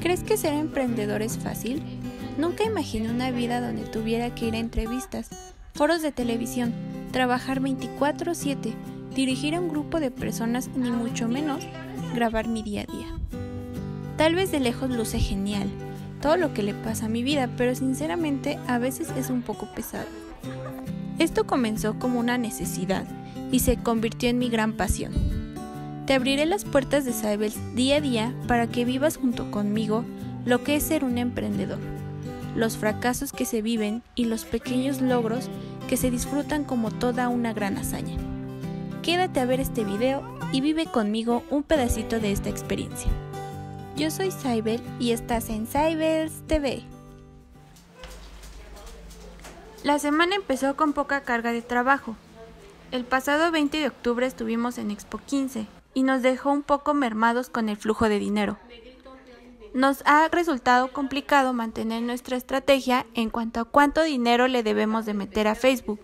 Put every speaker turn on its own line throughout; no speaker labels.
¿Crees que ser emprendedor es fácil? Nunca imaginé una vida donde tuviera que ir a entrevistas, foros de televisión, trabajar 24/7, dirigir a un grupo de personas ni mucho menos grabar mi día a día. Tal vez de lejos luce genial, todo lo que le pasa a mi vida, pero sinceramente a veces es un poco pesado. Esto comenzó como una necesidad y se convirtió en mi gran pasión. Te abriré las puertas de Saibels día a día para que vivas junto conmigo lo que es ser un emprendedor, los fracasos que se viven y los pequeños logros que se disfrutan como toda una gran hazaña. Quédate a ver este video y vive conmigo un pedacito de esta experiencia. Yo soy Saibel y estás en Saibels TV. La semana empezó con poca carga de trabajo. El pasado 20 de octubre estuvimos en Expo 15, y nos dejó un poco mermados con el flujo de dinero. Nos ha resultado complicado mantener nuestra estrategia en cuanto a cuánto dinero le debemos de meter a Facebook.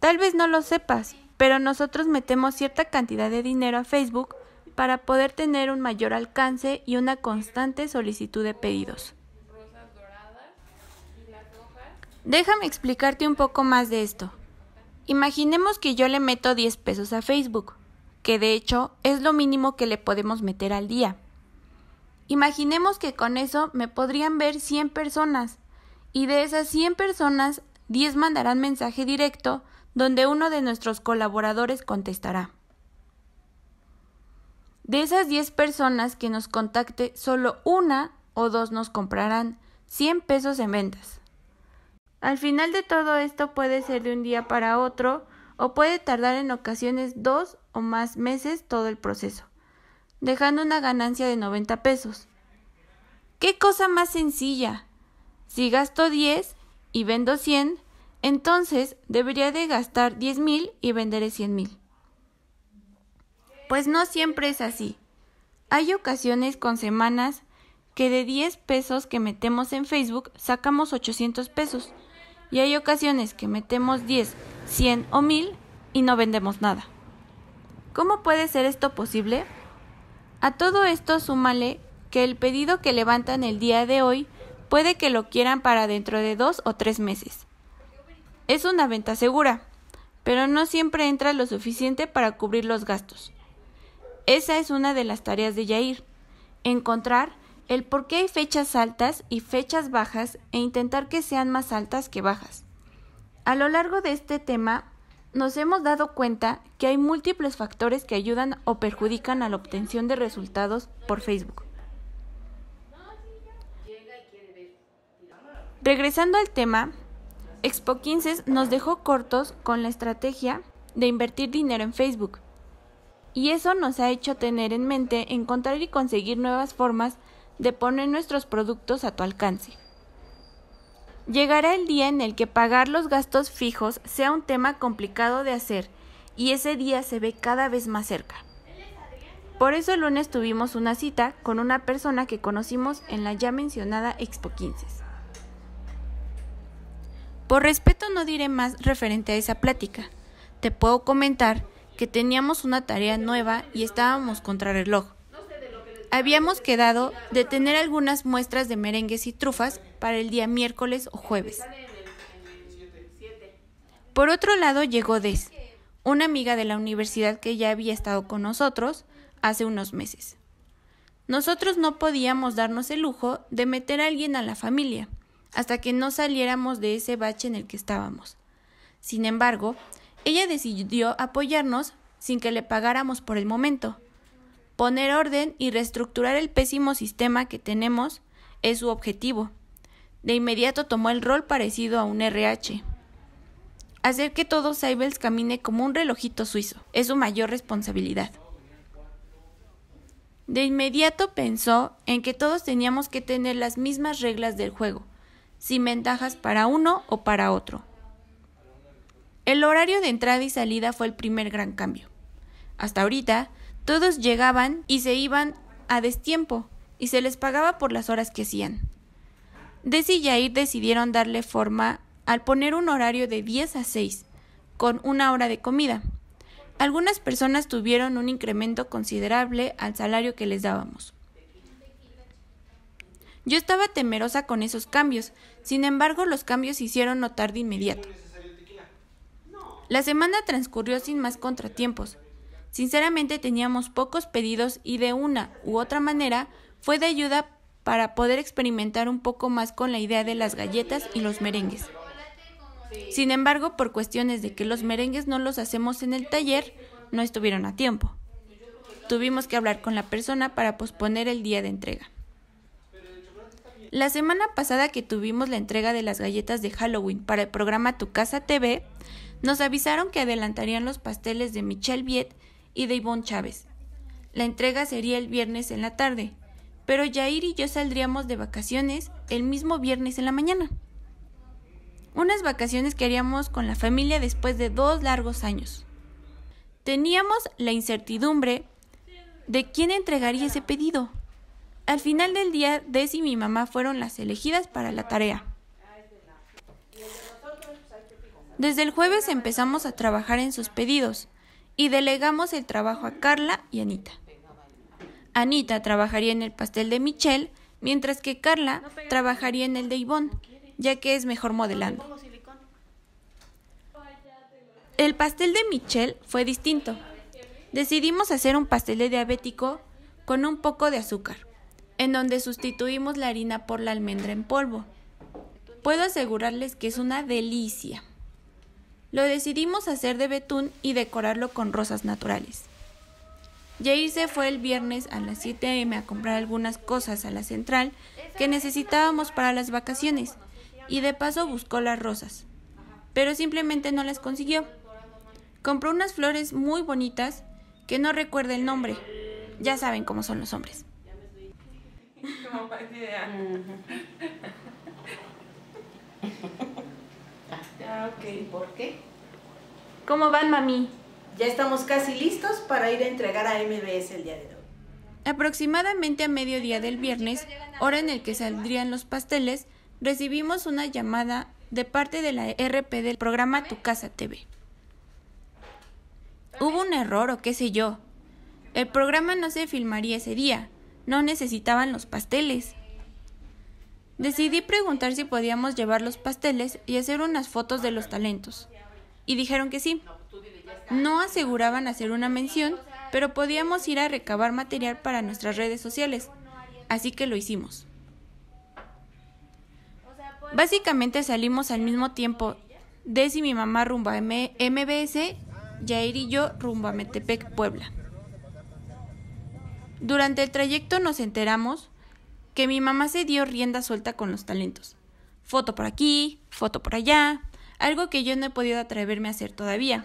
Tal vez no lo sepas, pero nosotros metemos cierta cantidad de dinero a Facebook para poder tener un mayor alcance y una constante solicitud de pedidos. Déjame explicarte un poco más de esto. Imaginemos que yo le meto 10 pesos a Facebook que de hecho es lo mínimo que le podemos meter al día. Imaginemos que con eso me podrían ver 100 personas y de esas 100 personas 10 mandarán mensaje directo donde uno de nuestros colaboradores contestará. De esas 10 personas que nos contacte, solo una o dos nos comprarán 100 pesos en ventas. Al final de todo esto puede ser de un día para otro, o puede tardar en ocasiones dos o más meses todo el proceso, dejando una ganancia de 90 pesos. ¡Qué cosa más sencilla! Si gasto 10 y vendo 100, entonces debería de gastar mil y venderé mil. Pues no siempre es así. Hay ocasiones con semanas que de 10 pesos que metemos en Facebook sacamos 800 pesos y hay ocasiones que metemos 10 100 o 1000 y no vendemos nada. ¿Cómo puede ser esto posible? A todo esto súmale que el pedido que levantan el día de hoy puede que lo quieran para dentro de dos o tres meses. Es una venta segura, pero no siempre entra lo suficiente para cubrir los gastos. Esa es una de las tareas de Yair, encontrar el por qué hay fechas altas y fechas bajas e intentar que sean más altas que bajas. A lo largo de este tema, nos hemos dado cuenta que hay múltiples factores que ayudan o perjudican a la obtención de resultados por Facebook. Regresando al tema, Expo 15 nos dejó cortos con la estrategia de invertir dinero en Facebook. Y eso nos ha hecho tener en mente encontrar y conseguir nuevas formas de poner nuestros productos a tu alcance. Llegará el día en el que pagar los gastos fijos sea un tema complicado de hacer y ese día se ve cada vez más cerca. Por eso el lunes tuvimos una cita con una persona que conocimos en la ya mencionada Expo 15. Por respeto no diré más referente a esa plática. Te puedo comentar que teníamos una tarea nueva y estábamos contra reloj. Habíamos quedado de tener algunas muestras de merengues y trufas para el día miércoles o jueves. Por otro lado llegó Des, una amiga de la universidad que ya había estado con nosotros hace unos meses. Nosotros no podíamos darnos el lujo de meter a alguien a la familia hasta que no saliéramos de ese bache en el que estábamos. Sin embargo, ella decidió apoyarnos sin que le pagáramos por el momento. Poner orden y reestructurar el pésimo sistema que tenemos es su objetivo de inmediato tomó el rol parecido a un RH. Hacer que todo Seibels camine como un relojito suizo es su mayor responsabilidad. De inmediato pensó en que todos teníamos que tener las mismas reglas del juego, sin ventajas para uno o para otro. El horario de entrada y salida fue el primer gran cambio. Hasta ahorita, todos llegaban y se iban a destiempo, y se les pagaba por las horas que hacían. Desi y Jair decidieron darle forma al poner un horario de 10 a 6, con una hora de comida. Algunas personas tuvieron un incremento considerable al salario que les dábamos. Yo estaba temerosa con esos cambios, sin embargo los cambios se hicieron notar de inmediato. La semana transcurrió sin más contratiempos. Sinceramente teníamos pocos pedidos y de una u otra manera fue de ayuda para poder experimentar un poco más con la idea de las galletas y los merengues. Sin embargo, por cuestiones de que los merengues no los hacemos en el taller, no estuvieron a tiempo. Tuvimos que hablar con la persona para posponer el día de entrega. La semana pasada que tuvimos la entrega de las galletas de Halloween para el programa Tu Casa TV, nos avisaron que adelantarían los pasteles de Michelle Viet y de Ivonne Chávez. La entrega sería el viernes en la tarde, pero Jair y yo saldríamos de vacaciones el mismo viernes en la mañana. Unas vacaciones que haríamos con la familia después de dos largos años. Teníamos la incertidumbre de quién entregaría ese pedido. Al final del día, Desi y mi mamá fueron las elegidas para la tarea. Desde el jueves empezamos a trabajar en sus pedidos y delegamos el trabajo a Carla y Anita. Anita trabajaría en el pastel de Michelle, mientras que Carla trabajaría en el de Ivonne, ya que es mejor modelando. El pastel de Michelle fue distinto. Decidimos hacer un pastel de diabético con un poco de azúcar, en donde sustituimos la harina por la almendra en polvo. Puedo asegurarles que es una delicia. Lo decidimos hacer de betún y decorarlo con rosas naturales. Jair se fue el viernes a las 7 a.m. a comprar algunas cosas a la central que necesitábamos para las vacaciones y de paso buscó las rosas, pero simplemente no las consiguió. Compró unas flores muy bonitas que no recuerda el nombre. Ya saben cómo son los hombres. Ah, ¿Cómo van, mami? Ya estamos casi listos para ir a entregar a MBS el día de hoy. Aproximadamente a mediodía del viernes, hora en el que saldrían los pasteles, recibimos una llamada de parte de la e RP del programa Tu Casa TV. Hubo un error o qué sé yo. El programa no se filmaría ese día. No necesitaban los pasteles. Decidí preguntar si podíamos llevar los pasteles y hacer unas fotos de los talentos. Y dijeron que sí. No aseguraban hacer una mención, pero podíamos ir a recabar material para nuestras redes sociales, así que lo hicimos. Básicamente salimos al mismo tiempo, Des y mi mamá rumbo a MBS, Jair y yo rumbo a Metepec, Puebla. Durante el trayecto nos enteramos que mi mamá se dio rienda suelta con los talentos. Foto por aquí, foto por allá, algo que yo no he podido atreverme a hacer todavía.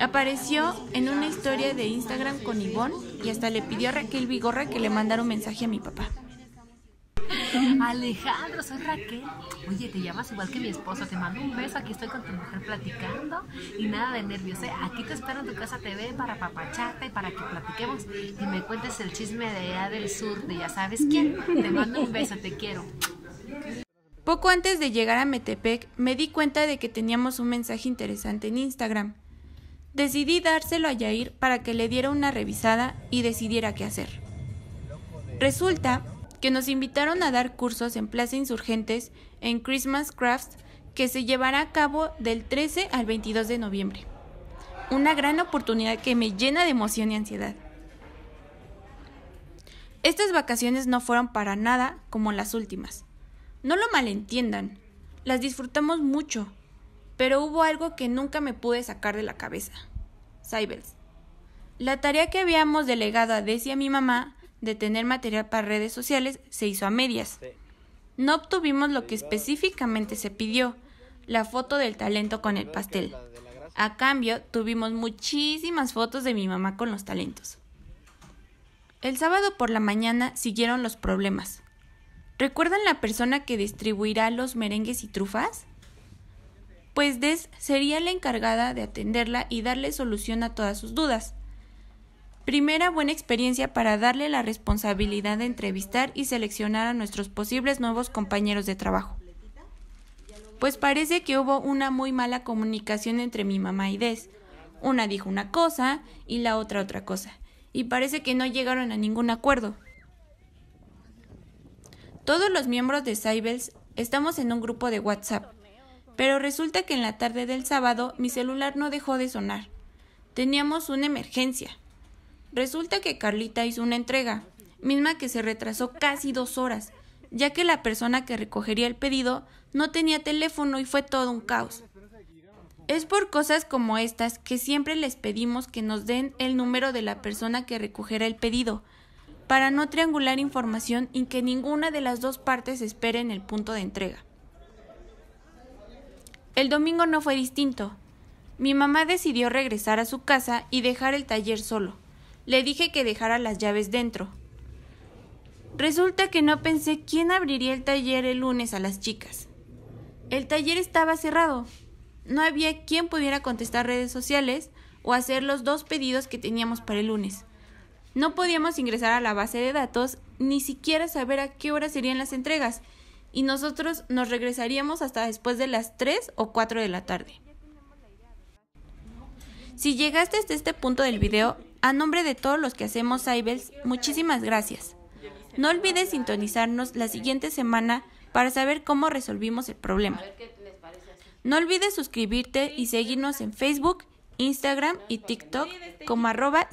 Apareció en una historia de Instagram con Ivonne y hasta le pidió a Raquel Vigorra que le mandara un mensaje a mi papá. Alejandro, soy Raquel. Oye, te llamas igual que mi esposo. Te mando un beso. Aquí estoy con tu mujer platicando. Y nada de nervios. ¿eh? Aquí te espero en tu casa TV para y para que platiquemos y me cuentes el chisme de allá del sur, de ya sabes quién. Te mando un beso, te quiero. Poco antes de llegar a Metepec, me di cuenta de que teníamos un mensaje interesante en Instagram. Decidí dárselo a Yair para que le diera una revisada y decidiera qué hacer. Resulta que nos invitaron a dar cursos en Plaza Insurgentes en Christmas Crafts que se llevará a cabo del 13 al 22 de noviembre. Una gran oportunidad que me llena de emoción y ansiedad. Estas vacaciones no fueron para nada como las últimas. No lo malentiendan, las disfrutamos mucho pero hubo algo que nunca me pude sacar de la cabeza. Cybels. La tarea que habíamos delegado a Desi y a mi mamá de tener material para redes sociales se hizo a medias. No obtuvimos lo que específicamente se pidió, la foto del talento con el pastel. A cambio, tuvimos muchísimas fotos de mi mamá con los talentos. El sábado por la mañana siguieron los problemas. ¿Recuerdan la persona que distribuirá los merengues y trufas? pues Des sería la encargada de atenderla y darle solución a todas sus dudas. Primera buena experiencia para darle la responsabilidad de entrevistar y seleccionar a nuestros posibles nuevos compañeros de trabajo. Pues parece que hubo una muy mala comunicación entre mi mamá y Des. Una dijo una cosa y la otra otra cosa, y parece que no llegaron a ningún acuerdo. Todos los miembros de Cybels estamos en un grupo de WhatsApp pero resulta que en la tarde del sábado mi celular no dejó de sonar. Teníamos una emergencia. Resulta que Carlita hizo una entrega, misma que se retrasó casi dos horas, ya que la persona que recogería el pedido no tenía teléfono y fue todo un caos. Es por cosas como estas que siempre les pedimos que nos den el número de la persona que recogiera el pedido, para no triangular información y que ninguna de las dos partes espere en el punto de entrega. El domingo no fue distinto. Mi mamá decidió regresar a su casa y dejar el taller solo. Le dije que dejara las llaves dentro. Resulta que no pensé quién abriría el taller el lunes a las chicas. El taller estaba cerrado. No había quien pudiera contestar redes sociales o hacer los dos pedidos que teníamos para el lunes. No podíamos ingresar a la base de datos, ni siquiera saber a qué hora serían las entregas, y nosotros nos regresaríamos hasta después de las 3 o 4 de la tarde. Si llegaste hasta este punto del video, a nombre de todos los que hacemos Cybels, muchísimas gracias. No olvides sintonizarnos la siguiente semana para saber cómo resolvimos el problema. No olvides suscribirte y seguirnos en Facebook, Instagram y TikTok como arroba